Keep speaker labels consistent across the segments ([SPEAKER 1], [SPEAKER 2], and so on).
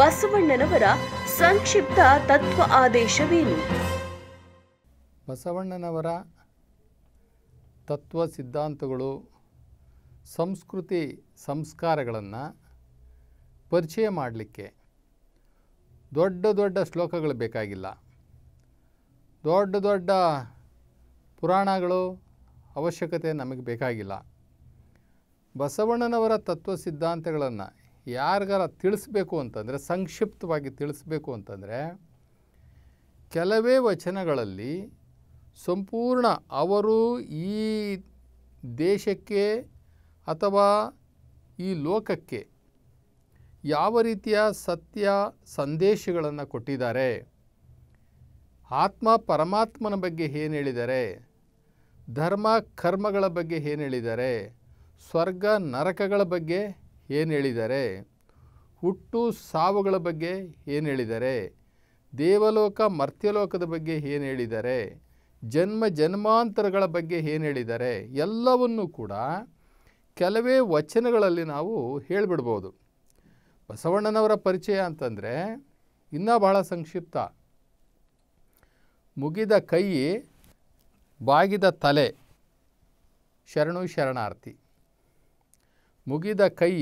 [SPEAKER 1] ಬಸವಣ್ಣನವರ ಸಂಕ್ಷಿಪ್ತ ತತ್ವ ಆದೇಶವೇನು ಬಸವಣ್ಣನವರ ತತ್ವ ಸಿದ್ಧಾಂತಗಳು ಸಂಸ್ಕೃತಿ ಸಂಸ್ಕಾರಗಳನ್ನು ಪರಿಚಯ ಮಾಡಲಿಕ್ಕೆ ದೊಡ್ಡ ದೊಡ್ಡ ಶ್ಲೋಕಗಳು ಬೇಕಾಗಿಲ್ಲ ದೊಡ್ಡ ದೊಡ್ಡ ಪುರಾಣಗಳು ಅವಶ್ಯಕತೆ ನಮಗೆ ಬೇಕಾಗಿಲ್ಲ ಬಸವಣ್ಣನವರ ತತ್ವ ಸಿದ್ಧಾಂತಗಳನ್ನು ಯಾರಿಗಾರ ತಿಳಿಸ್ಬೇಕು ಅಂತಂದರೆ ಸಂಕ್ಷಿಪ್ತವಾಗಿ ತಿಳಿಸ್ಬೇಕು ಅಂತಂದರೆ ಕೆಲವೇ ವಚನಗಳಲ್ಲಿ ಸಂಪೂರ್ಣ ಅವರು ಈ ದೇಶಕ್ಕೆ ಅಥವಾ ಈ ಲೋಕಕ್ಕೆ ಯಾವ ರೀತಿಯ ಸತ್ಯ ಸಂದೇಶಗಳನ್ನು ಕೊಟ್ಟಿದ್ದಾರೆ ಆತ್ಮ ಪರಮಾತ್ಮನ ಬಗ್ಗೆ ಏನು ಹೇಳಿದ್ದಾರೆ ಧರ್ಮ ಕರ್ಮಗಳ ಬಗ್ಗೆ ಏನು ಹೇಳಿದ್ದಾರೆ ಸ್ವರ್ಗ ನರಕಗಳ ಬಗ್ಗೆ ಏನು ಹೇಳಿದ್ದಾರೆ ಹುಟ್ಟು ಸಾವುಗಳ ಬಗ್ಗೆ ಏನು ಹೇಳಿದ್ದಾರೆ ದೇವಲೋಕ ಮರ್ತ್ಯಲೋಕದ ಬಗ್ಗೆ ಏನು ಹೇಳಿದ್ದಾರೆ ಜನ್ಮ ಜನ್ಮಾಂತರಗಳ ಬಗ್ಗೆ ಏನು ಹೇಳಿದ್ದಾರೆ ಎಲ್ಲವನ್ನೂ ಕೂಡ ಕೆಲವೇ ವಚನಗಳಲ್ಲಿ ನಾವು ಹೇಳಿಬಿಡ್ಬೋದು ಬಸವಣ್ಣನವರ ಪರಿಚಯ ಅಂತಂದರೆ ಇನ್ನೂ ಬಹಳ ಸಂಕ್ಷಿಪ್ತ ಮುಗಿದ ಕೈ ಬಾಗಿದ ತಲೆ ಶರಣು ಶರಣಾರ್ಥಿ ಮುಗಿದ ಕೈ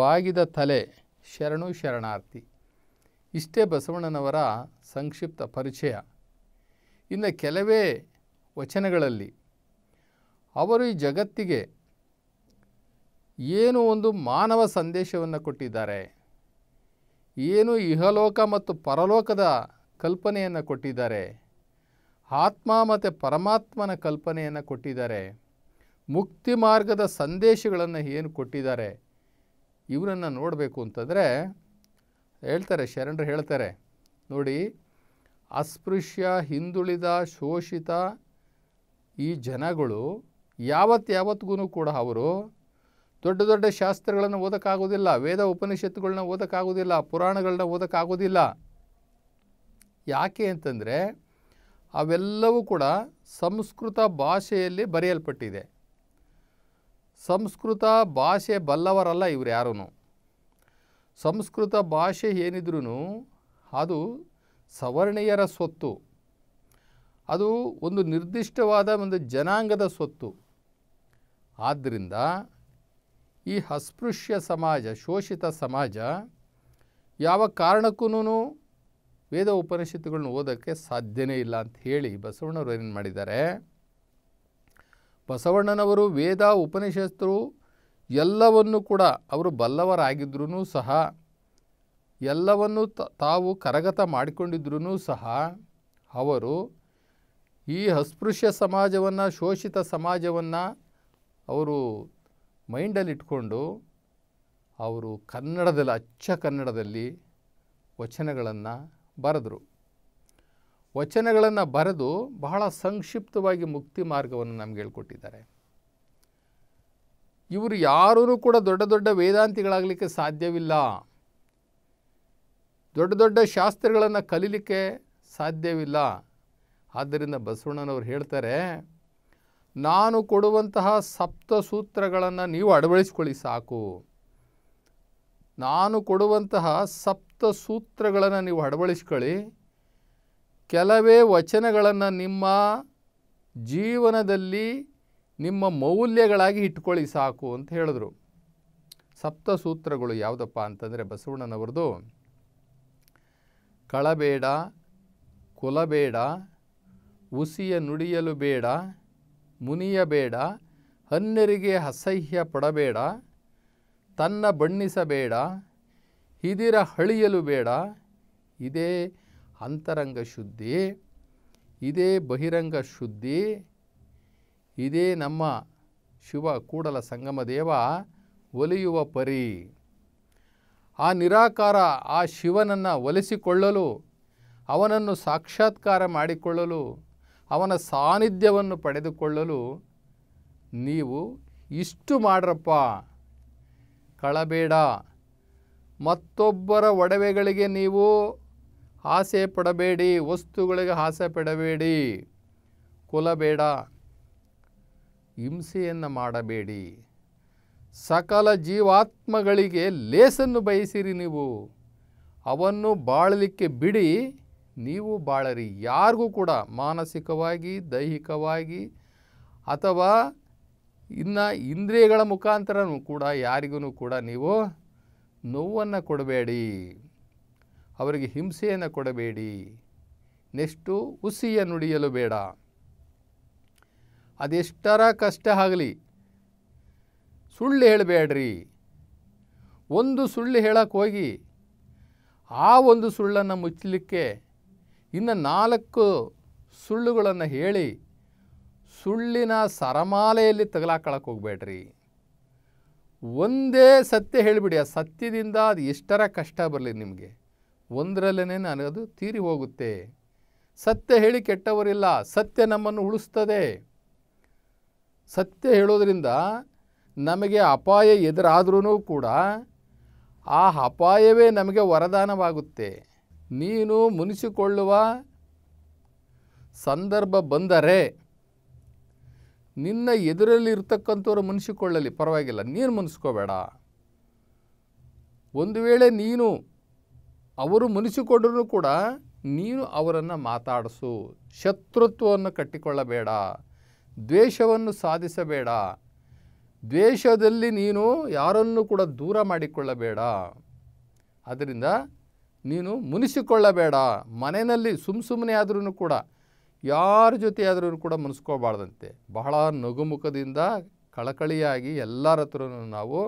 [SPEAKER 1] ಬಾಗಿದ ತಲೆ ಶರಣು ಶರಣಾರ್ಥಿ ಇಷ್ಟೇ ಬಸವಣ್ಣನವರ ಸಂಕ್ಷಿಪ್ತ ಪರಿಚಯ ಇನ್ನು ಕೆಲವೇ ವಚನಗಳಲ್ಲಿ ಅವರು ಈ ಜಗತ್ತಿಗೆ ಏನು ಒಂದು ಮಾನವ ಸಂದೇಶವನ್ನು ಕೊಟ್ಟಿದ್ದಾರೆ ಏನು ಇಹಲೋಕ ಮತ್ತು ಪರಲೋಕದ ಕಲ್ಪನೆಯನ್ನು ಕೊಟ್ಟಿದ್ದಾರೆ ಆತ್ಮ ಮತ್ತು ಪರಮಾತ್ಮನ ಕಲ್ಪನೆಯನ್ನು ಕೊಟ್ಟಿದ್ದಾರೆ ಮುಕ್ತಿ ಮಾರ್ಗದ ಸಂದೇಶಗಳನ್ನು ಏನು ಕೊಟ್ಟಿದ್ದಾರೆ ಇವರನ್ನು ನೋಡಬೇಕು ಅಂತಂದರೆ ಹೇಳ್ತಾರೆ ಶರಣರು ಹೇಳ್ತಾರೆ ನೋಡಿ ಅಸ್ಪೃಶ್ಯ ಹಿಂದುಳಿದ ಶೋಷಿತ ಈ ಜನಗಳು ಯಾವತ್ತು ಯಾವತ್ತಿಗೂ ಕೂಡ ಅವರು ದೊಡ್ಡ ದೊಡ್ಡ ಶಾಸ್ತ್ರಗಳನ್ನು ಓದೋಕ್ಕಾಗೋದಿಲ್ಲ ವೇದ ಉಪನಿಷತ್ತುಗಳನ್ನ ಓದೋಕ್ಕಾಗೋದಿಲ್ಲ ಪುರಾಣಗಳನ್ನ ಓದೋಕ್ಕಾಗೋದಿಲ್ಲ ಯಾಕೆ ಅಂತಂದರೆ ಅವೆಲ್ಲವೂ ಕೂಡ ಸಂಸ್ಕೃತ ಭಾಷೆಯಲ್ಲಿ ಬರೆಯಲ್ಪಟ್ಟಿದೆ ಸಂಸ್ಕೃತ ಭಾಷೆ ಬಲ್ಲವರಲ್ಲ ಇವರು ಯಾರೂ ಸಂಸ್ಕೃತ ಭಾಷೆ ಏನಿದ್ರೂ ಅದು ಸವರ್ಣೀಯರ ಸ್ವತ್ತು ಅದು ಒಂದು ನಿರ್ದಿಷ್ಟವಾದ ಒಂದು ಜನಾಂಗದ ಸ್ವತ್ತು ಆದ್ದರಿಂದ ಈ ಅಸ್ಪೃಶ್ಯ ಸಮಾಜ ಶೋಷಿತ ಸಮಾಜ ಯಾವ ಕಾರಣಕ್ಕೂ ವೇದ ಉಪನಿಷತ್ತುಗಳನ್ನ ಓದೋಕ್ಕೆ ಸಾಧ್ಯವೇ ಇಲ್ಲ ಅಂತ ಹೇಳಿ ಬಸವಣ್ಣವರು ಏನು ಮಾಡಿದ್ದಾರೆ ಬಸವಣ್ಣನವರು ವೇದ ಉಪನಿಷತ್ತು ಎಲ್ಲವನ್ನು ಕೂಡ ಅವರು ಬಲ್ಲವರಾಗಿದ್ರೂ ಸಹ ಎಲ್ಲವನ್ನು ತಾವು ಕರಗತ ಮಾಡಿಕೊಂಡಿದ್ರೂ ಸಹ ಅವರು ಈ ಅಸ್ಪೃಶ್ಯ ಸಮಾಜವನ್ನು ಶೋಷಿತ ಸಮಾಜವನ್ನು ಅವರು ಮೈಂಡಲ್ಲಿಟ್ಕೊಂಡು ಅವರು ಕನ್ನಡದಲ್ಲಿ ಅಚ್ಚ ಕನ್ನಡದಲ್ಲಿ ವಚನಗಳನ್ನು ಬರೆದರು ವಚನಗಳನ್ನು ಬರೆದು ಬಹಳ ಸಂಕ್ಷಿಪ್ತವಾಗಿ ಮುಕ್ತಿ ಮಾರ್ಗವನ್ನು ನಮಗೆ ಹೇಳ್ಕೊಟ್ಟಿದ್ದಾರೆ ಇವರು ಯಾರೂ ಕೂಡ ದೊಡ್ಡ ದೊಡ್ಡ ವೇದಾಂತಿಗಳಾಗಲಿಕ್ಕೆ ಸಾಧ್ಯವಿಲ್ಲ ದೊಡ್ಡ ದೊಡ್ಡ ಶಾಸ್ತ್ರಗಳನ್ನು ಕಲೀಲಿಕ್ಕೆ ಸಾಧ್ಯವಿಲ್ಲ ಆದ್ದರಿಂದ ಬಸವಣ್ಣನವ್ರು ಹೇಳ್ತಾರೆ ನಾನು ಕೊಡುವಂತಹ ಸಪ್ತ ಸೂತ್ರಗಳನ್ನು ನೀವು ಅಳವಡಿಸ್ಕೊಳ್ಳಿ ಸಾಕು ನಾನು ಕೊಡುವಂತಹ ಸಪ್ತ ಸೂತ್ರಗಳನ್ನು ನೀವು ಅಳವಡಿಸ್ಕೊಳ್ಳಿ ಕೆಲವೇ ವಚನಗಳನ್ನು ನಿಮ್ಮ ಜೀವನದಲ್ಲಿ ನಿಮ್ಮ ಮೌಲ್ಯಗಳಾಗಿ ಇಟ್ಕೊಳ್ಳಿ ಸಾಕು ಅಂತ ಹೇಳಿದ್ರು ಸಪ್ತಸೂತ್ರಗಳು ಯಾವುದಪ್ಪ ಅಂತಂದರೆ ಬಸವಣ್ಣನವ್ರದ್ದು ಕಳಬೇಡ ಕುಲಬೇಡ ಉಸಿಯ ನುಡಿಯಲು ಬೇಡ ಮುನಿಯಬೇಡ ಹನ್ನೆರಿಗೆ ಅಸಹ್ಯ ಪಡಬೇಡ ತನ್ನ ಬಣ್ಣಿಸಬೇಡ ಹಿದಿರ ಹಳಿಯಲು ಬೇಡ ಇದೇ ಅಂತರಂಗ ಶುದ್ಧಿ ಇದೇ ಬಹಿರಂಗ ಶುದ್ಧಿ ಇದೇ ನಮ್ಮ ಶಿವ ಕೂಡಲ ಸಂಗಮ ದೇವ ಒಲಿಯುವ ಪರಿ ಆ ನಿರಾಕಾರ ಆ ಶಿವನನ್ನು ಒಲಿಸಿಕೊಳ್ಳಲು ಅವನನ್ನು ಸಾಕ್ಷಾತ್ಕಾರ ಮಾಡಿಕೊಳ್ಳಲು ಅವನ ಸಾನ್ನಿಧ್ಯವನ್ನು ಪಡೆದುಕೊಳ್ಳಲು ನೀವು ಇಷ್ಟು ಮಾಡ್ರಪ್ಪ ಕಳಬೇಡ ಮತ್ತೊಬ್ಬರ ಒಡವೆಗಳಿಗೆ ನೀವು ಆಸೆ ಪಡಬೇಡಿ ವಸ್ತುಗಳಿಗೆ ಆಸೆ ಪಡಬೇಡಿ ಕುಲ ಹಿಂಸೆಯನ್ನು ಮಾಡಬೇಡಿ ಸಕಲ ಜೀವಾತ್ಮಗಳಿಗೆ ಲೇಸನ್ನು ಬಯಸಿರಿ ನೀವು ಅವನ್ನು ಬಾಳಲಿಕ್ಕೆ ಬಿಡಿ ನೀವು ಬಾಳರಿ ಯಾರಿಗೂ ಕೂಡ ಮಾನಸಿಕವಾಗಿ ದೈಹಿಕವಾಗಿ ಅಥವಾ ಇನ್ನು ಇಂದ್ರಿಯಗಳ ಮುಖಾಂತರನೂ ಕೂಡ ಯಾರಿಗೂ ಕೂಡ ನೀವು ನೋವನ್ನು ಕೊಡಬೇಡಿ ಅವರಿಗೆ ಹಿಂಸೆಯನ್ನು ಕೊಡಬೇಡಿ ನೆಷ್ಟು ಉಸಿಯ ನುಡಿಯಲು ಬೇಡ ಅದೆಷ್ಟರ ಕಷ್ಟ ಆಗಲಿ ಸುಳ್ಳು ಹೇಳಬೇಡ್ರಿ ಒಂದು ಸುಳ್ಳು ಹೇಳಕ್ಕೆ ಹೋಗಿ ಆ ಒಂದು ಸುಳ್ಳನ್ನು ಮುಚ್ಚಲಿಕ್ಕೆ ಇನ್ನು ನಾಲ್ಕು ಸುಳ್ಳುಗಳನ್ನು ಹೇಳಿ ಸುಳ್ಳಿನ ಸರಮಾಲೆಯಲ್ಲಿ ತಗಲಾಕಳಕ್ಕೆ ಹೋಗಬೇಡ್ರಿ ಒಂದೇ ಸತ್ಯ ಹೇಳಿಬಿಡಿ ಆ ಸತ್ಯದಿಂದ ಅದು ಎಷ್ಟರ ಕಷ್ಟ ಬರಲಿ ನಿಮಗೆ ಒಂದರಲ್ಲೇ ನಾನು ಅದು ತೀರಿ ಹೋಗುತ್ತೆ ಸತ್ಯ ಹೇಳಿ ಕೆಟ್ಟವರಿಲ್ಲ ಸತ್ಯ ನಮ್ಮನ್ನು ಉಳಿಸ್ತದೆ ಸತ್ಯ ಹೇಳೋದರಿಂದ ನಮಗೆ ಅಪಾಯ ಎದುರಾದ್ರೂ ಕೂಡ ಆ ಅಪಾಯವೇ ನಮಗೆ ವರದಾನವಾಗುತ್ತೆ ನೀನು ಮುನಿಸಿಕೊಳ್ಳುವ ಸಂದರ್ಭ ಬಂದರೆ ನಿನ್ನ ಎದುರಲ್ಲಿ ಇರ್ತಕ್ಕಂಥವ್ರು ಮುನಿಸಿಕೊಳ್ಳಲಿ ಪರವಾಗಿಲ್ಲ ನೀನು ಮುನಿಸ್ಕೋಬೇಡ ಒಂದು ವೇಳೆ ನೀನು ಅವರು ಮುನಿಸಿಕೊಂಡರೂ ಕೂಡ ನೀನು ಅವರನ್ನು ಮಾತಾಡಿಸು ಶತ್ರುತ್ವವನ್ನು ಕಟ್ಟಿಕೊಳ್ಳಬೇಡ ದ್ವೇಷವನ್ನು ಸಾಧಿಸಬೇಡ ದ್ವೇಷದಲ್ಲಿ ನೀನು ಯಾರನ್ನು ಕೂಡ ದೂರ ಮಾಡಿಕೊಳ್ಳಬೇಡ ಅದರಿಂದ ನೀನು ಮುನಿಸಿಕೊಳ್ಳಬೇಡ ಮನೆಯಲ್ಲಿ ಸುಮ್ಮ ಸುಮ್ಮನೆ ಆದ್ರೂ ಕೂಡ ಯಾರ ಜೊತೆಯಾದರೂ ಕೂಡ ಮುನಿಸ್ಕೋಬಾರ್ದಂತೆ ಬಹಳ ನಗುಮುಖದಿಂದ ಕಳಕಳಿಯಾಗಿ ಎಲ್ಲರ ಹತ್ರನೂ ನಾವು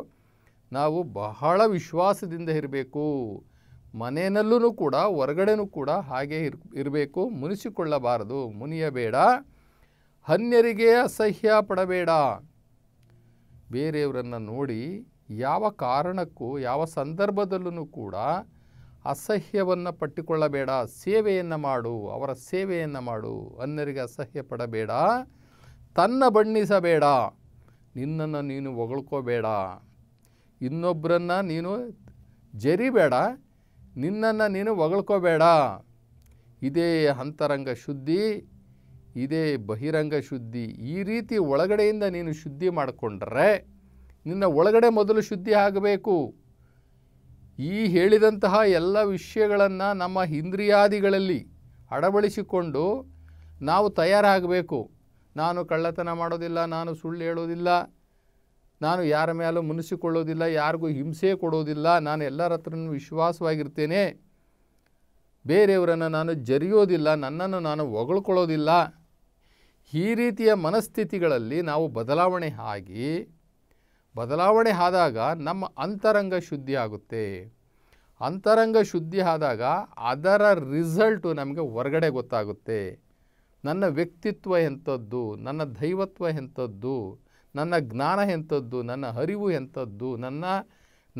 [SPEAKER 1] ನಾವು ಬಹಳ ವಿಶ್ವಾಸದಿಂದ ಇರಬೇಕು ಮನೆಯಲ್ಲೂ ಕೂಡ ಹೊರಗಡೆನೂ ಕೂಡ ಹಾಗೆ ಇರ್ ಇರಬೇಕು ಮುನಿಸಿಕೊಳ್ಳಬಾರದು ಮುನಿಯಬೇಡ ಅನ್ಯರಿಗೆ ಅಸಹ್ಯ ಪಡಬೇಡ ಬೇರೆಯವರನ್ನು ನೋಡಿ ಯಾವ ಕಾರಣಕ್ಕೂ ಯಾವ ಸಂದರ್ಭದಲ್ಲೂ ಕೂಡ ಅಸಹ್ಯವನ್ನು ಪಟ್ಟಿಕೊಳ್ಳಬೇಡ ಸೇವೆಯನ್ನು ಮಾಡು ಅವರ ಸೇವೆಯನ್ನು ಮಾಡು ಅನ್ಯರಿಗೆ ಅಸಹ್ಯ ಪಡಬೇಡ ತನ್ನ ಬಣ್ಣಿಸಬೇಡ ನಿನ್ನನ್ನು ನೀನು ಹೊಗಳ್ಕೋಬೇಡ ಇನ್ನೊಬ್ಬರನ್ನು ನೀನು ಜರಿಬೇಡ ನಿನ್ನನ್ನು ನೀನು ಹೊಗಳ್ಕೋಬೇಡ ಇದೇ ಅಂತರಂಗ ಶುದ್ಧಿ ಇದೇ ಬಹಿರಂಗ ಶುದ್ಧಿ ಈ ರೀತಿ ಒಳಗಡೆಯಿಂದ ನೀನು ಶುದ್ಧಿ ಮಾಡಿಕೊಂಡ್ರೆ ನಿನ್ನ ಒಳಗಡೆ ಮೊದಲು ಶುದ್ಧಿ ಆಗಬೇಕು ಈ ಹೇಳಿದಂತಹ ಎಲ್ಲ ವಿಷಯಗಳನ್ನು ನಮ್ಮ ಇಂದ್ರಿಯಾದಿಗಳಲ್ಲಿ ಅಡಬಳಿಸಿಕೊಂಡು ನಾವು ತಯಾರಾಗಬೇಕು ನಾನು ಕಳ್ಳತನ ಮಾಡೋದಿಲ್ಲ ನಾನು ಸುಳ್ಳು ಹೇಳೋದಿಲ್ಲ ನಾನು ಯಾರ ಮೇಲೂ ಮುನಿಸಿಕೊಳ್ಳೋದಿಲ್ಲ ಯಾರಿಗೂ ಹಿಂಸೆ ಕೊಡೋದಿಲ್ಲ ನಾನು ಎಲ್ಲರ ಹತ್ರನೂ ವಿಶ್ವಾಸವಾಗಿರ್ತೇನೆ ಬೇರೆಯವರನ್ನು ನಾನು ಜರಿಯೋದಿಲ್ಲ ನನ್ನನ್ನು ನಾನು ಹೊಗಳ್ಕೊಳ್ಳೋದಿಲ್ಲ ಈ ರೀತಿಯ ಮನಸ್ಥಿತಿಗಳಲ್ಲಿ ನಾವು ಬದಲಾವಣೆ ಆಗಿ ಬದಲಾವಣೆ ಆದಾಗ ನಮ್ಮ ಅಂತರಂಗ ಶುದ್ಧಿ ಆಗುತ್ತೆ ಅಂತರಂಗ ಶುದ್ಧಿ ಆದಾಗ ಅದರ ರಿಸಲ್ಟು ನಮಗೆ ಹೊರಗಡೆ ಗೊತ್ತಾಗುತ್ತೆ ನನ್ನ ವ್ಯಕ್ತಿತ್ವ ಎಂಥದ್ದು ನನ್ನ ದೈವತ್ವ ಎಂಥದ್ದು ನನ್ನ ಜ್ಞಾನ ಎಂಥದ್ದು ನನ್ನ ಅರಿವು ಎಂಥದ್ದು ನನ್ನ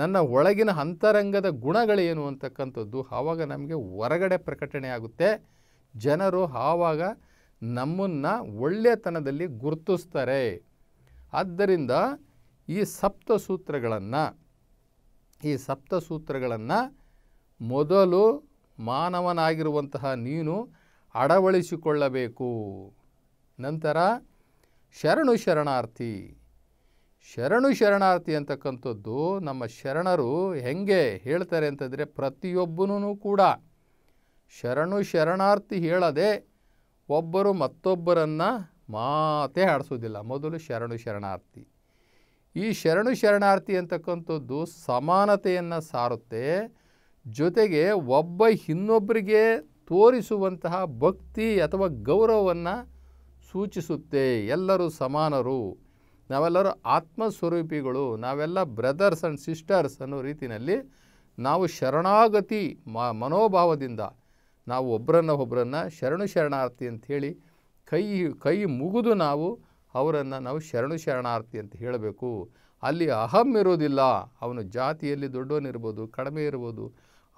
[SPEAKER 1] ನನ್ನ ಒಳಗಿನ ಅಂತರಂಗದ ಗುಣಗಳೇನು ಅಂತಕ್ಕಂಥದ್ದು ಆವಾಗ ನಮಗೆ ಹೊರಗಡೆ ಪ್ರಕಟಣೆ ಆಗುತ್ತೆ ಜನರು ಆವಾಗ ನಮ್ಮನ್ನು ಒಳ್ಳೆಯತನದಲ್ಲಿ ಗುರುತಿಸ್ತಾರೆ ಆದ್ದರಿಂದ ಈ ಸಪ್ತ ಸೂತ್ರಗಳನ್ನು ಈ ಸಪ್ತ ಸೂತ್ರಗಳನ್ನು ಮೊದಲು ಮಾನವನಾಗಿರುವಂತಹ ನೀನು ಅಡವಳಿಸಿಕೊಳ್ಳಬೇಕು ನಂತರ ಶರಣು ಶರಣಾರ್ಥಿ ಶರಣು ಶರಣಾರ್ಥಿ ಅಂತಕ್ಕಂಥದ್ದು ನಮ್ಮ ಶರಣರು ಹೆಂಗೆ ಹೇಳ್ತಾರೆ ಅಂತಂದರೆ ಪ್ರತಿಯೊಬ್ಬನೂ ಕೂಡ ಶರಣು ಶರಣಾರ್ಥಿ ಹೇಳದೆ ಒಬ್ಬರು ಮತ್ತೊಬ್ಬರನ್ನು ಮಾತೇ ಆಡಿಸೋದಿಲ್ಲ ಮೊದಲು ಶರಣು ಶರಣಾರ್ಥಿ ಈ ಶರಣು ಶರಣಾರ್ಥಿ ಅಂತಕ್ಕಂಥದ್ದು ಸಮಾನತೆಯನ್ನು ಸಾರುತ್ತೆ ಜೊತೆಗೆ ಒಬ್ಬ ಇನ್ನೊಬ್ಬರಿಗೆ ತೋರಿಸುವಂತಹ ಭಕ್ತಿ ಅಥವಾ ಗೌರವವನ್ನು ಸೂಚಿಸುತ್ತೆ ಎಲ್ಲರೂ ಸಮಾನರು ನಾವೆಲ್ಲರೂ ಆತ್ಮಸ್ವರೂಪಿಗಳು ನಾವೆಲ್ಲ ಬ್ರದರ್ಸ್ ಆ್ಯಂಡ್ ಸಿಸ್ಟರ್ಸ್ ಅನ್ನೋ ರೀತಿಯಲ್ಲಿ ನಾವು ಶರಣಾಗತಿ ಮನೋಭಾವದಿಂದ ನಾವು ಒಬ್ಬರನ್ನ ಒಬ್ಬರನ್ನು ಶರಣು ಶರಣಾರ್ಥಿ ಅಂಥೇಳಿ ಕೈ ಕೈ ಮುಗಿದು ನಾವು ಅವರನ್ನು ನಾವು ಶರಣು ಶರಣಾರ್ಥಿ ಅಂತ ಹೇಳಬೇಕು ಅಲ್ಲಿ ಅಹಂ ಇರೋದಿಲ್ಲ ಅವನು ಜಾತಿಯಲ್ಲಿ ದೊಡ್ಡವನಿರ್ಬೋದು ಕಡಿಮೆ ಇರ್ಬೋದು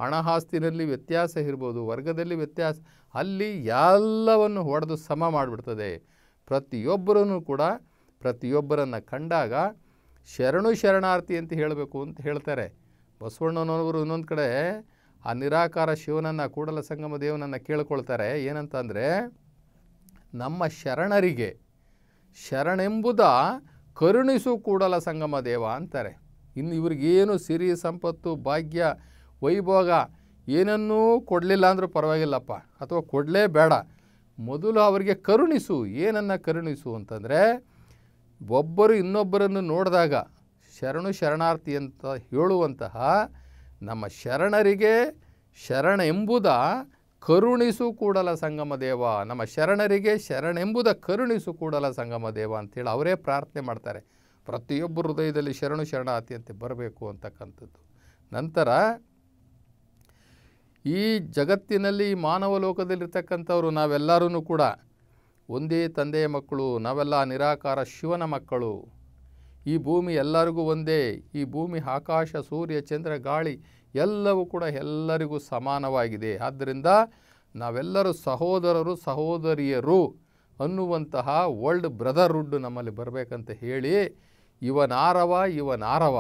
[SPEAKER 1] ಹಣ ಆಸ್ತಿನಲ್ಲಿ ವ್ಯತ್ಯಾಸ ಇರ್ಬೋದು ವರ್ಗದಲ್ಲಿ ವ್ಯತ್ಯಾಸ ಅಲ್ಲಿ ಎಲ್ಲವನ್ನು ಹೊಡೆದು ಸಮ ಮಾಡಿಬಿಡ್ತದೆ ಪ್ರತಿಯೊಬ್ಬರೂ ಕೂಡ ಪ್ರತಿಯೊಬ್ಬರನ್ನು ಕಂಡಾಗ ಶರಣು ಶರಣಾರ್ಥಿ ಅಂತ ಹೇಳಬೇಕು ಅಂತ ಹೇಳ್ತಾರೆ ಬಸವಣ್ಣನವರು ಇನ್ನೊಂದು ಕಡೆ ಆ ನಿರಾಕಾರ ಶಿವನನ್ನು ಕೂಡಲ ಸಂಗಮ ದೇವನನ್ನು ಕೇಳ್ಕೊಳ್ತಾರೆ ಏನಂತಂದರೆ ನಮ್ಮ ಶರಣರಿಗೆ ಶರಣೆಂಬುದ ಕರುಣಿಸು ಕೂಡಲ ಸಂಗಮ ದೇವ ಅಂತಾರೆ ಇನ್ನು ಇವ್ರಿಗೇನು ಸಿರಿ ಸಂಪತ್ತು ಭಾಗ್ಯ ವೈಭೋಗ ಏನನ್ನೂ ಕೊಡಲಿಲ್ಲ ಅಂದರೂ ಪರವಾಗಿಲ್ಲಪ್ಪ ಅಥವಾ ಕೊಡಲೇ ಬೇಡ ಮೊದಲು ಅವರಿಗೆ ಕರುಣಿಸು ಏನನ್ನು ಕರುಣಿಸು ಅಂತಂದರೆ ಒಬ್ಬರು ಇನ್ನೊಬ್ಬರನ್ನು ನೋಡಿದಾಗ ಶರಣು ಶರಣಾರ್ಥಿ ಅಂತ ಹೇಳುವಂತಹ ನಮ್ಮ ಶರಣರಿಗೆ ಶರಣ ಎಂಬುದ ಕರುಣಿಸು ಕೂಡಲ ಸಂಗಮ ದೇವ ನಮ್ಮ ಶರಣರಿಗೆ ಶರಣೆಂಬುದ ಕರುಣಿಸು ಕೂಡಲ ಸಂಗಮ ದೇವ ಅಂತೇಳಿ ಅವರೇ ಪ್ರಾರ್ಥನೆ ಮಾಡ್ತಾರೆ ಪ್ರತಿಯೊಬ್ಬರ ಹೃದಯದಲ್ಲಿ ಶರಣು ಶರಣಾರ್ಥಿ ಅಂತ ಬರಬೇಕು ಅಂತಕ್ಕಂಥದ್ದು ನಂತರ ಈ ಜಗತ್ತಿನಲ್ಲಿ ಈ ಮಾನವ ಲೋಕದಲ್ಲಿರ್ತಕ್ಕಂಥವರು ನಾವೆಲ್ಲರೂ ಕೂಡ ಒಂದೇ ತಂದೆಯ ಮಕ್ಕಳು ನಾವೆಲ್ಲ ನಿರಾಕಾರ ಶಿವನ ಮಕ್ಕಳು ಈ ಭೂಮಿ ಎಲ್ಲರಿಗೂ ಒಂದೇ ಈ ಭೂಮಿ ಆಕಾಶ ಸೂರ್ಯ ಚಂದ್ರ ಗಾಳಿ ಎಲ್ಲವೂ ಕೂಡ ಎಲ್ಲರಿಗೂ ಸಮಾನವಾಗಿದೆ ಆದ್ದರಿಂದ ನಾವೆಲ್ಲರೂ ಸಹೋದರರು ಸಹೋದರಿಯರು ಅನ್ನುವಂತಹ ವರ್ಲ್ಡ್ ಬ್ರದರ್ಹುಡ್ ನಮ್ಮಲ್ಲಿ ಬರಬೇಕಂತ ಹೇಳಿ ಇವನಾರವ ಇವನಾರವ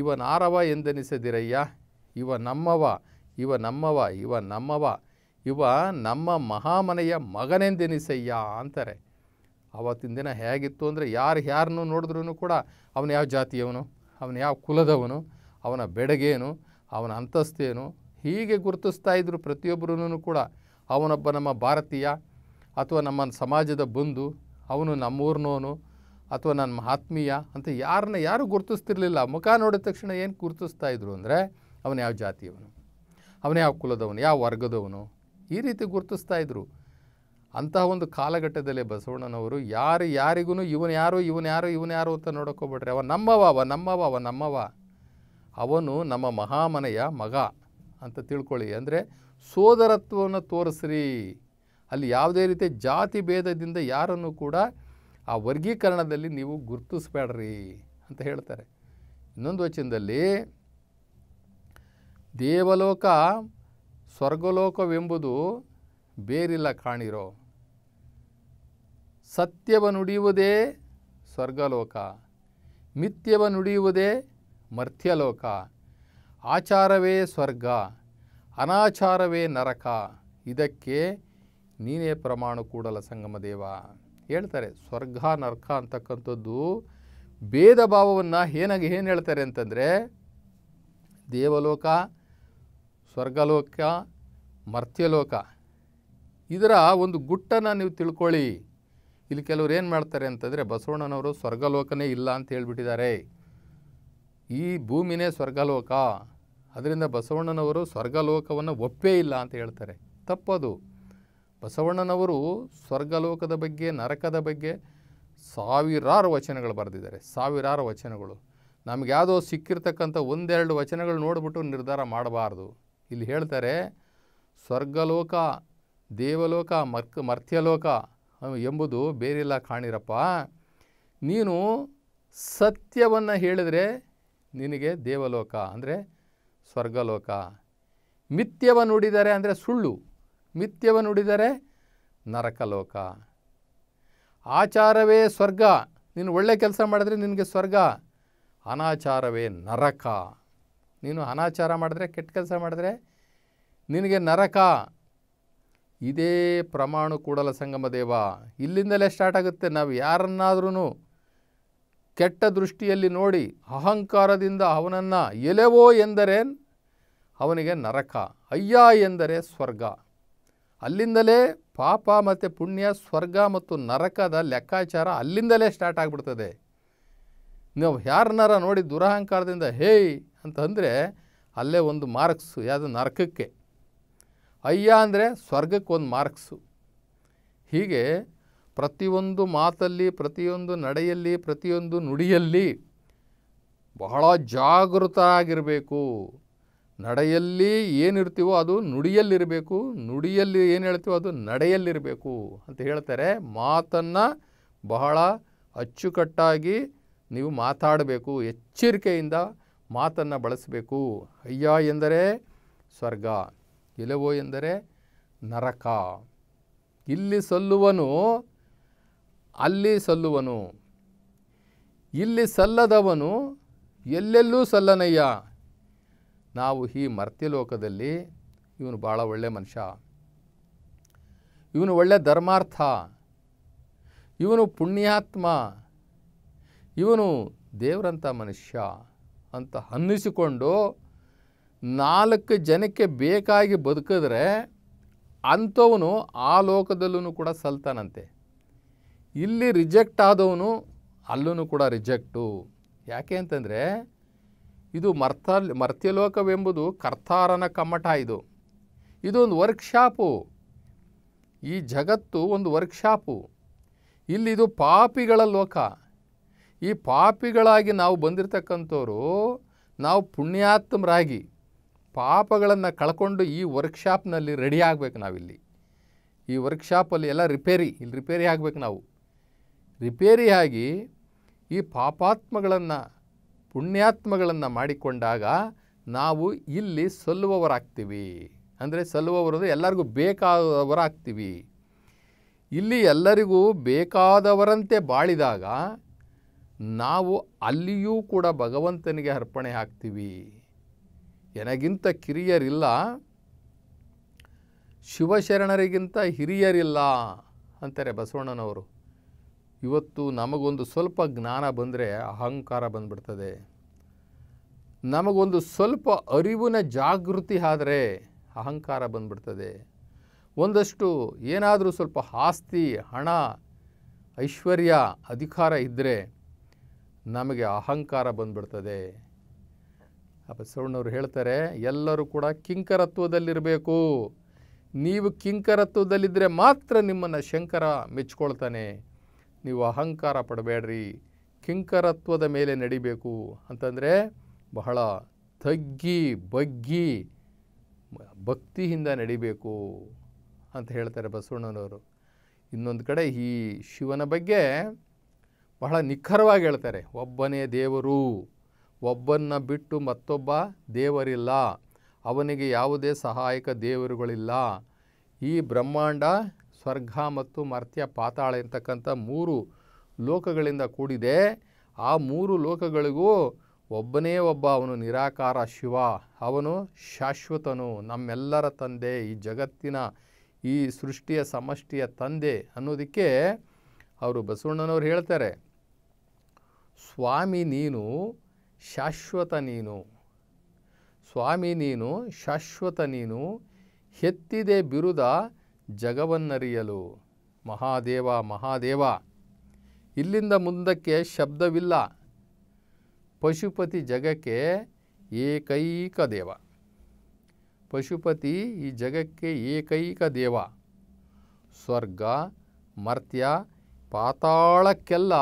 [SPEAKER 1] ಇವನಾರವ ಎಂದೆನಿಸದಿರಯ್ಯ ಇವ ನಮ್ಮವ ಇವ ನಮ್ಮವ ಇವ ನಮ್ಮವ ಇವ ನಮ್ಮ ಮಹಾಮನೆಯ ಮಗನೆಂದೆನಿಸಯ್ಯ ಅಂತಾರೆ ಅವತ್ತಿನ ದಿನ ಹೇಗಿತ್ತು ಅಂದರೆ ಯಾರು ಯಾರನ್ನು ನೋಡಿದ್ರೂ ಕೂಡ ಅವನು ಯಾವ ಜಾತಿಯವನು ಅವನು ಯಾವ ಕುಲದವನು ಅವನ ಬೆಡಗೇನು ಅವನ ಅಂತಸ್ತೇನು ಹೀಗೆ ಗುರುತಿಸ್ತಾ ಇದ್ದರು ಪ್ರತಿಯೊಬ್ಬರೂ ಕೂಡ ಅವನೊಬ್ಬ ನಮ್ಮ ಭಾರತೀಯ ಅಥವಾ ನಮ್ಮ ಸಮಾಜದ ಬಂಧು ಅವನು ನಮ್ಮೂರ್ನೋನು ಅಥವಾ ನನ್ನ ಆತ್ಮೀಯ ಅಂತ ಯಾರನ್ನ ಯಾರು ಗುರುತಿಸ್ತಿರ್ಲಿಲ್ಲ ಮುಖ ನೋಡಿದ ತಕ್ಷಣ ಏನು ಗುರುತಿಸ್ತಾ ಇದ್ರು ಅಂದರೆ ಅವನು ಯಾವ ಜಾತಿಯವನು ಅವನು ಯಾವ ಕುಲದವನು ಯಾವ ವರ್ಗದವನು ಈ ರೀತಿ ಗುರುತಿಸ್ತಾ ಇದ್ರು ಅಂತಹ ಒಂದು ಕಾಲಘಟ್ಟದಲ್ಲಿ ಬಸವಣ್ಣನವರು ಯಾರು ಯಾರಿಗೂ ಇವನು ಯಾರು ಇವನು ಯಾರು ಇವನು ಯಾರು ಅಂತ ನೋಡೋಕೋಬಿಟ್ರೆ ಅವ ನಮ್ಮವ ಅವ ನಮ್ಮವ ಅವ ನಮ್ಮವ ಅವನು ನಮ್ಮ ಮಹಾಮನೆಯ ಮಗ ಅಂತ ತಿಳ್ಕೊಳ್ಳಿ ಅಂದರೆ ಸೋದರತ್ವವನ್ನು ತೋರಿಸ್ರಿ ಅಲ್ಲಿ ಯಾವುದೇ ರೀತಿ ಜಾತಿ ಭೇದದಿಂದ ಯಾರನ್ನು ಕೂಡ ಆ ವರ್ಗೀಕರಣದಲ್ಲಿ ನೀವು ಗುರುತಿಸ್ಬೇಡ್ರಿ ಅಂತ ಹೇಳ್ತಾರೆ ಇನ್ನೊಂದು ವಚನದಲ್ಲಿ ದೇವಲೋಕ ಸ್ವರ್ಗಲೋಕವೆಂಬುದು ಬೇರಿಲ್ಲ ಕಾಣಿರೋ ಸತ್ಯವ ನುಡಿಯುವುದೇ ಸ್ವರ್ಗಲೋಕ ಮಿಥ್ಯವ ನುಡಿಯುವುದೇ ಮರ್ತ್ಯಲೋಕ ಆಚಾರವೇ ಸ್ವರ್ಗ ಅನಾಚಾರವೇ ನರಕ ಇದಕ್ಕೆ ನೀನೇ ಪ್ರಮಾಣ ಕೂಡಲ ಸಂಗಮ ದೇವ ಹೇಳ್ತಾರೆ ಸ್ವರ್ಗ ನರಕ ಅಂತಕ್ಕಂಥದ್ದು ಭೇದ ಭಾವವನ್ನು ಏನಾಗಿ ಏನು ಹೇಳ್ತಾರೆ ಅಂತಂದರೆ ದೇವಲೋಕ ಸ್ವರ್ಗಲೋಕ ಮರ್ತ್ಯಲೋಕ ಇದರ ಒಂದು ಗುಟ್ಟನ್ನು ನೀವು ತಿಳ್ಕೊಳ್ಳಿ ಇಲ್ಲಿ ಕೆಲವರು ಏನು ಮಾಡ್ತಾರೆ ಅಂತಂದರೆ ಬಸವಣ್ಣನವರು ಸ್ವರ್ಗಲೋಕನೇ ಇಲ್ಲ ಅಂತ ಹೇಳಿಬಿಟ್ಟಿದ್ದಾರೆ ಈ ಭೂಮಿನೇ ಸ್ವರ್ಗಲೋಕ ಅದರಿಂದ ಬಸವಣ್ಣನವರು ಸ್ವರ್ಗಲೋಕವನ್ನು ಒಪ್ಪೇ ಇಲ್ಲ ಅಂತ ಹೇಳ್ತಾರೆ ತಪ್ಪದು ಬಸವಣ್ಣನವರು ಸ್ವರ್ಗಲೋಕದ ಬಗ್ಗೆ ನರಕದ ಬಗ್ಗೆ ಸಾವಿರಾರು ವಚನಗಳು ಬರೆದಿದ್ದಾರೆ ಸಾವಿರಾರು ವಚನಗಳು ನಮಗ್ಯಾವುದೋ ಸಿಕ್ಕಿರ್ತಕ್ಕಂಥ ಒಂದೆರಡು ವಚನಗಳು ನೋಡಿಬಿಟ್ಟು ನಿರ್ಧಾರ ಮಾಡಬಾರ್ದು ಇಲ್ಲಿ ಹೇಳ್ತಾರೆ ಸ್ವರ್ಗಲೋಕ ದೇವಲೋಕ ಮರ್ಕ್ ಮರ್ತ್ಯಲೋಕ ಎಂಬುದು ಬೇರೆಲ್ಲ ಕಾಣಿರಪ್ಪ ನೀನು ಸತ್ಯವನ್ನು ಹೇಳಿದರೆ ನಿನಗೆ ದೇವಲೋಕ ಅಂದರೆ ಸ್ವರ್ಗಲೋಕ ಮಿಥ್ಯವ ನುಡಿದರೆ ಅಂದರೆ ಸುಳ್ಳು ಮಿಥ್ಯವ ನುಡಿದರೆ ನರಕಲೋಕ ಆಚಾರವೇ ಸ್ವರ್ಗ ನೀನು ಒಳ್ಳೆ ಕೆಲಸ ಮಾಡಿದ್ರೆ ನಿನಗೆ ಸ್ವರ್ಗ ಅನಾಚಾರವೇ ನರಕ ನೀನು ಅನಾಚಾರ ಮಾಡಿದ್ರೆ ಕೆಟ್ಟ ಕೆಲಸ ಮಾಡಿದ್ರೆ ನಿನಗೆ ನರಕ ಇದೇ ಪ್ರಮಾಣ ಕೂಡಲ ಸಂಗಮ ದೇವ ಇಲ್ಲಿಂದಲೇ ಸ್ಟಾರ್ಟ್ ಆಗುತ್ತೆ ನಾವು ಯಾರನ್ನಾದ್ರೂ ಕೆಟ್ಟ ದೃಷ್ಟಿಯಲ್ಲಿ ನೋಡಿ ಅಹಂಕಾರದಿಂದ ಅವನನ್ನು ಎಲೆವೋ ಎಂದರೆ ಅವನಿಗೆ ನರಕ ಅಯ್ಯ ಎಂದರೆ ಸ್ವರ್ಗ ಅಲ್ಲಿಂದಲೇ ಪಾಪ ಮತ್ತು ಪುಣ್ಯ ಸ್ವರ್ಗ ಮತ್ತು ನರಕದ ಲೆಕ್ಕಾಚಾರ ಅಲ್ಲಿಂದಲೇ ಸ್ಟಾರ್ಟ್ ಆಗಿಬಿಡ್ತದೆ ನಾವು ಯಾರನ್ನಾರ ನೋಡಿ ದುರಹಂಕಾರದಿಂದ ಹೇಯ್ ಅಂತಂದರೆ ಅಲ್ಲೇ ಒಂದು ಮಾರ್ಕ್ಸು ಯಾವುದು ನರಕಕ್ಕೆ ಅಯ್ಯ ಅಂದರೆ ಸ್ವರ್ಗಕ್ಕೆ ಒಂದು ಮಾರ್ಕ್ಸು ಹೀಗೆ ಪ್ರತಿಯೊಂದು ಮಾತಲ್ಲಿ ಪ್ರತಿಯೊಂದು ನಡೆಯಲ್ಲಿ ಪ್ರತಿಯೊಂದು ನುಡಿಯಲ್ಲಿ ಬಹಳ ಜಾಗೃತ ಆಗಿರಬೇಕು ನಡೆಯಲ್ಲಿ ಏನಿರ್ತೀವೋ ಅದು ನುಡಿಯಲ್ಲಿರಬೇಕು ನುಡಿಯಲ್ಲಿ ಏನು ಹೇಳ್ತೀವೋ ಅದು ನಡೆಯಲ್ಲಿರಬೇಕು ಅಂತ ಹೇಳ್ತಾರೆ ಮಾತನ್ನು ಬಹಳ ಅಚ್ಚುಕಟ್ಟಾಗಿ ನೀವು ಮಾತಾಡಬೇಕು ಎಚ್ಚರಿಕೆಯಿಂದ ಮಾತನ್ನು ಬಳಸಬೇಕು ಅಯ್ಯ ಎಂದರೆ ಸ್ವರ್ಗ ಇಲವೋ ಎಂದರೆ ನರಕ ಇಲ್ಲಿ ಸಲ್ಲುವನು ಅಲ್ಲಿ ಸಲ್ಲುವನು ಇಲ್ಲಿ ಸಲ್ಲದವನು ಎಲ್ಲೆಲ್ಲೂ ಸಲ್ಲನಯ್ಯ ನಾವು ಈ ಮರ್ತ್ಯಲೋಕದಲ್ಲಿ ಇವನು ಭಾಳ ಒಳ್ಳೆ ಮನುಷ್ಯ ಇವನು ಒಳ್ಳೆ ಧರ್ಮಾರ್ಥ ಇವನು ಪುಣ್ಯಾತ್ಮ ಇವನು ದೇವರಂಥ ಮನುಷ್ಯ ಅಂತ ಅನ್ನಿಸಿಕೊಂಡು ನಾಲ್ಕು ಜನಕ್ಕೆ ಬೇಕಾಗಿ ಬದುಕಿದ್ರೆ ಅಂಥವನು ಆ ಲೋಕದಲ್ಲೂ ಕೂಡ ಸಲ್ತಾನಂತೆ ಇಲ್ಲಿ ರಿಜೆಕ್ಟ್ ಆದವನು ಅಲ್ಲೂ ಕೂಡ ರಿಜೆಕ್ಟು ಯಾಕೆ ಅಂತಂದರೆ ಇದು ಮರ್ತ ಮರ್ತ್ಯಲೋಕವೆಂಬುದು ಕರ್ತಾರನ ಕಮ್ಮಟ ಇದು ಇದೊಂದು ವರ್ಕ್ಶಾಪು ಈ ಜಗತ್ತು ಒಂದು ವರ್ಕ್ಶಾಪು ಇಲ್ಲಿದು ಪಾಪಿಗಳ ಲೋಕ ಈ ಪಾಪಿಗಳಾಗಿ ನಾವು ಬಂದಿರತಕ್ಕಂಥವರು ನಾವು ಪುಣ್ಯಾತ್ಮರಾಗಿ ಪಾಪಗಳನ್ನು ಕಳ್ಕೊಂಡು ಈ ವರ್ಕ್ಶಾಪ್ನಲ್ಲಿ ರೆಡಿ ಆಗಬೇಕು ನಾವಿಲ್ಲಿ ಈ ವರ್ಕ್ಶಾಪಲ್ಲಿ ಎಲ್ಲ ರಿಪೇರಿ ಇಲ್ಲಿ ರಿಪೇರಿ ಆಗಬೇಕು ನಾವು ರಿಪೇರಿ ಆಗಿ ಈ ಪಾಪಾತ್ಮಗಳನ್ನು ಪುಣ್ಯಾತ್ಮಗಳನ್ನು ಮಾಡಿಕೊಂಡಾಗ ನಾವು ಇಲ್ಲಿ ಸಲ್ಲುವವರಾಗ್ತೀವಿ ಅಂದರೆ ಸಲ್ಲುವವರು ಎಲ್ಲರಿಗೂ ಬೇಕಾದವರಾಗ್ತೀವಿ ಇಲ್ಲಿ ಎಲ್ಲರಿಗೂ ಬೇಕಾದವರಂತೆ ಬಾಳಿದಾಗ ನಾವು ಅಲ್ಲಿಯೂ ಕೂಡ ಭಗವಂತನಿಗೆ ಅರ್ಪಣೆ ಹಾಕ್ತೀವಿ ನನಗಿಂತ ಕಿರಿಯರಿಲ್ಲ ಶಿವಶರಣರಿಗಿಂತ ಹಿರಿಯರಿಲ್ಲ ಅಂತಾರೆ ಬಸವಣ್ಣನವರು ಇವತ್ತು ನಮಗೊಂದು ಸ್ವಲ್ಪ ಜ್ಞಾನ ಬಂದರೆ ಅಹಂಕಾರ ಬಂದ್ಬಿಡ್ತದೆ ನಮಗೊಂದು ಸ್ವಲ್ಪ ಅರಿವಿನ ಜಾಗೃತಿ ಆದರೆ ಅಹಂಕಾರ ಬಂದ್ಬಿಡ್ತದೆ ಒಂದಷ್ಟು ಏನಾದರೂ ಸ್ವಲ್ಪ ಆಸ್ತಿ ಹಣ ಐಶ್ವರ್ಯ ಅಧಿಕಾರ ಇದ್ದರೆ ನಮಗೆ ಅಹಂಕಾರ ಬಂದ್ಬಿಡ್ತದೆ ಬಸವಣ್ಣವ್ರು ಹೇಳ್ತಾರೆ ಎಲ್ಲರೂ ಕೂಡ ಕಿಂಕರತ್ವದಲ್ಲಿರಬೇಕು ನೀವು ಕಿಂಕರತ್ವದಲ್ಲಿದ್ದರೆ ಮಾತ್ರ ನಿಮ್ಮನ್ನು ಶಂಕರ ಮೆಚ್ಕೊಳ್ತಾನೆ ನೀವು ಅಹಂಕಾರ ಪಡಬೇಡ್ರಿ ಕಿಂಕರತ್ವದ ಮೇಲೆ ನಡಿಬೇಕು ಅಂತಂದರೆ ಬಹಳ ತಗ್ಗಿ ಬಗ್ಗಿ ಭಕ್ತಿಯಿಂದ ನಡಿಬೇಕು ಅಂತ ಹೇಳ್ತಾರೆ ಬಸವಣ್ಣನವರು ಇನ್ನೊಂದು ಕಡೆ ಈ ಶಿವನ ಬಗ್ಗೆ ಬಹಳ ನಿಖರವಾಗಿ ಹೇಳ್ತಾರೆ ಒಬ್ಬನೇ ದೇವರು ಒಬ್ಬನ್ನ ಬಿಟ್ಟು ಮತ್ತೊಬ್ಬ ದೇವರಿಲ್ಲ ಅವನಿಗೆ ಯಾವುದೇ ಸಹಾಯಕ ದೇವರುಗಳಿಲ್ಲ ಈ ಬ್ರಹ್ಮಾಂಡ ಸ್ವರ್ಗ ಮತ್ತು ಮರ್ತ್ಯ ಪಾತಾಳ ಎಂತಕ್ಕಂಥ ಮೂರು ಲೋಕಗಳಿಂದ ಕೂಡಿದೆ ಆ ಮೂರು ಲೋಕಗಳಿಗೂ ಒಬ್ಬನೇ ಒಬ್ಬ ಅವನು ನಿರಾಕಾರ ಶಿವ ಅವನು ಶಾಶ್ವತನು ನಮ್ಮೆಲ್ಲರ ತಂದೆ ಈ ಜಗತ್ತಿನ ಈ ಸೃಷ್ಟಿಯ ಸಮಷ್ಟಿಯ ತಂದೆ ಅನ್ನೋದಕ್ಕೆ ಅವರು ಬಸವಣ್ಣನವರು ಹೇಳ್ತಾರೆ ಸ್ವಾಮಿ ನೀನು ಶಾಶ್ವತ ನೀನು ಸ್ವಾಮಿ ನೀನು ಶಾಶ್ವತ ನೀನು ಹೆತ್ತಿದೆ ಬಿರುದ ಜಗವನ್ನರಿಯಲು ಮಹಾದೇವ ಮಹಾದೇವ ಇಲ್ಲಿಂದ ಮುಂದಕ್ಕೆ ಶಬ್ದವಿಲ್ಲ ಪಶುಪತಿ ಜಗಕ್ಕೆ ಏಕೈಕ ದೇವ ಪಶುಪತಿ ಈ ಜಗಕ್ಕೆ ಏಕೈಕ ದೇವ ಸ್ವರ್ಗ ಮರ್ತ್ಯ ಪಾತಾಳಕ್ಕೆಲ್ಲ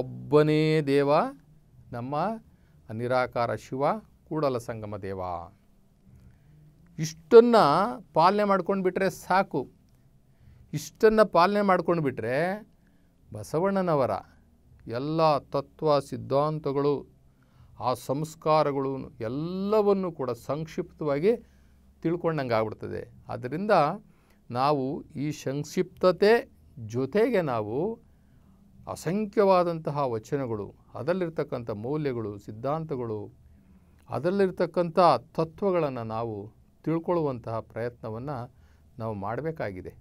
[SPEAKER 1] ಒಬ್ಬನೇ ದೇವ ನಮ್ಮ ನಿರಾಕಾರ ಶಿವ ಕೂಡಲ ಸಂಗಮ ದೇವ ಇಷ್ಟನ್ನು ಪಾಲನೆ ಮಾಡ್ಕೊಂಡು ಬಿಟ್ಟರೆ ಸಾಕು ಇಷ್ಟನ್ನು ಪಾಲನೆ ಮಾಡ್ಕೊಂಡು ಬಿಟ್ಟರೆ ಬಸವಣ್ಣನವರ ಎಲ್ಲ ತತ್ವ ಸಿದ್ಧಾಂತಗಳು ಆ ಸಂಸ್ಕಾರಗಳು ಎಲ್ಲವನ್ನು ಕೂಡ ಸಂಕ್ಷಿಪ್ತವಾಗಿ ತಿಳ್ಕೊಂಡಂಗೆ ಆಗ್ಬಿಡ್ತದೆ ಆದ್ದರಿಂದ ನಾವು ಈ ಸಂಕ್ಷಿಪ್ತತೆ ಜೊತೆಗೆ ನಾವು ಅಸಂಖ್ಯವಾದಂತಹ ವಚನಗಳು ಅದರಲ್ಲಿರ್ತಕ್ಕಂಥ ಮೌಲ್ಯಗಳು ಸಿದ್ಧಾಂತಗಳು ಅದರಲ್ಲಿರ್ತಕ್ಕಂಥ ತತ್ವಗಳನ್ನು ನಾವು ತಿಳ್ಕೊಳ್ಳುವಂತಹ ಪ್ರಯತ್ನವನ್ನು ನಾವು ಮಾಡಬೇಕಾಗಿದೆ